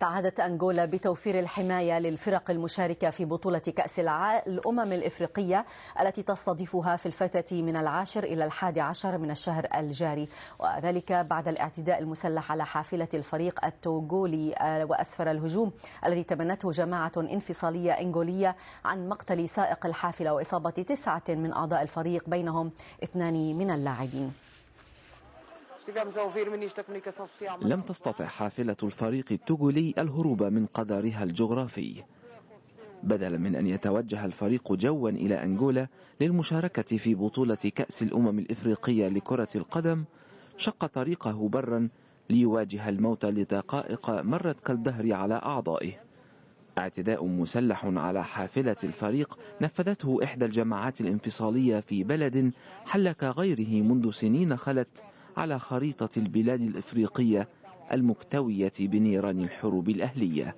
تعهدت أنغولا بتوفير الحماية للفرق المشاركة في بطولة كأس الأمم الإفريقية التي تستضيفها في الفترة من العاشر إلى الحادي عشر من الشهر الجاري وذلك بعد الاعتداء المسلح على حافلة الفريق التوغولي آه، وأسفر الهجوم الذي تبنته جماعة انفصالية إنغولية عن مقتل سائق الحافلة وإصابة تسعة من أعضاء الفريق بينهم اثنان من اللاعبين لم تستطع حافلة الفريق التوغولي الهروب من قدرها الجغرافي بدلا من أن يتوجه الفريق جوا إلى أنغولا للمشاركة في بطولة كأس الأمم الإفريقية لكرة القدم شق طريقه برا ليواجه الموت لدقائق مرت كالدهر على أعضائه اعتداء مسلح على حافلة الفريق نفذته إحدى الجماعات الانفصالية في بلد حل كغيره منذ سنين خلت على خريطة البلاد الإفريقية المكتوية بنيران الحروب الأهلية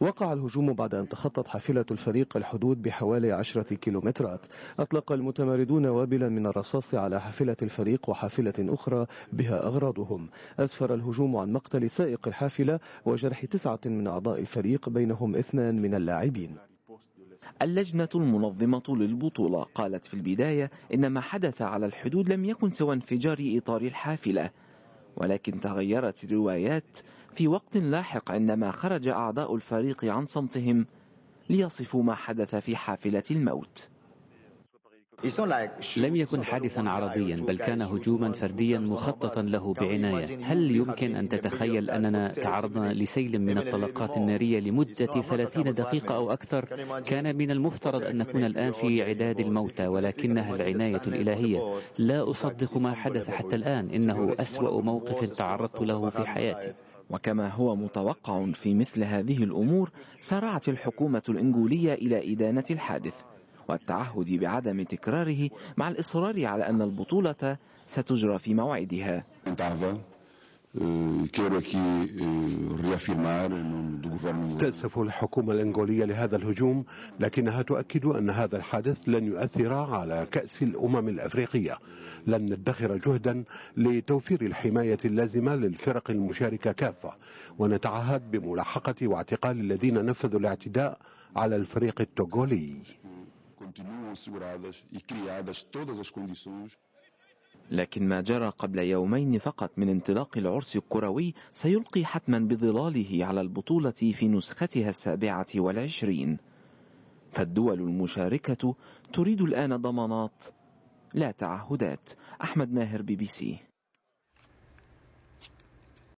وقع الهجوم بعد أن تخطت حافلة الفريق الحدود بحوالي عشرة كيلومترات أطلق المتمردون وابلا من الرصاص على حافلة الفريق وحافلة أخرى بها أغراضهم أسفر الهجوم عن مقتل سائق الحافلة وجرح تسعة من أعضاء الفريق بينهم اثنان من اللاعبين اللجنة المنظمة للبطولة قالت في البداية إن ما حدث على الحدود لم يكن سوى انفجار إطار الحافلة ولكن تغيرت الروايات في وقت لاحق عندما خرج أعضاء الفريق عن صمتهم ليصفوا ما حدث في حافلة الموت لم يكن حادثا عرضيا بل كان هجوما فرديا مخططا له بعناية هل يمكن أن تتخيل أننا تعرضنا لسيل من الطلقات النارية لمدة 30 دقيقة أو أكثر كان من المفترض أن نكون الآن في عداد الموتى ولكنها العناية الإلهية لا أصدق ما حدث حتى الآن إنه أسوأ موقف تعرضت له في حياتي وكما هو متوقع في مثل هذه الأمور سارعت الحكومة الإنجولية إلى إدانة الحادث والتعهد بعدم تكراره مع الإصرار على أن البطولة ستجرى في موعدها eh, eh, تأسف الحكومة الإنغولية لهذا الهجوم لكنها تؤكد أن هذا الحادث لن يؤثر على كأس الأمم الأفريقية لن ندخر جهدا لتوفير الحماية اللازمة للفرق المشاركة كافة ونتعهد بملاحقة واعتقال الذين نفذوا الاعتداء على الفريق التوغولي continuam asseguradas e criadas todas as condições لكن ما جرى قبل يومين فقط من انطلاق العرس الكروي سيلقي حتما بظلاله على البطولة في نسختها السابعة والعشرين فالدول المشاركة تريد الآن ضمانات لا تعهدات أحمد ماهر بي بي سي